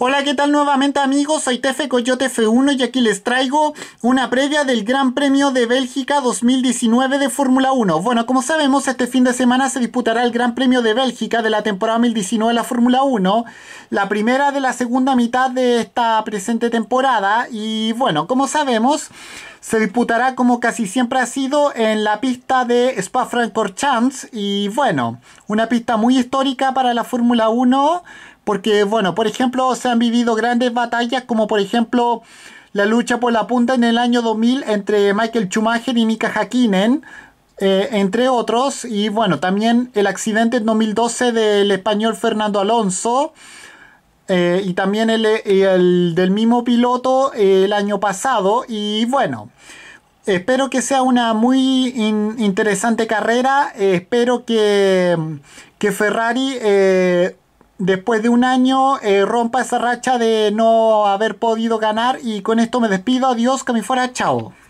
Hola, ¿qué tal nuevamente amigos? Soy Tefe Coyote F1 y aquí les traigo una previa del Gran Premio de Bélgica 2019 de Fórmula 1. Bueno, como sabemos, este fin de semana se disputará el Gran Premio de Bélgica de la temporada 2019 de la Fórmula 1, la primera de la segunda mitad de esta presente temporada y bueno, como sabemos se disputará como casi siempre ha sido en la pista de Spa-Francorchamps y bueno, una pista muy histórica para la Fórmula 1 porque bueno, por ejemplo, se han vivido grandes batallas como por ejemplo la lucha por la punta en el año 2000 entre Michael Schumacher y Mika Hakkinen, eh, entre otros, y bueno, también el accidente en 2012 del español Fernando Alonso, eh, y también el, del mismo piloto eh, el año pasado. Y bueno, espero que sea una muy interesante carrera. Eh, espero que, Ferrari, después de un año, rompa esa racha de no haber podido ganar. Y con esto me despido. Adiós, que me fuera. Chao.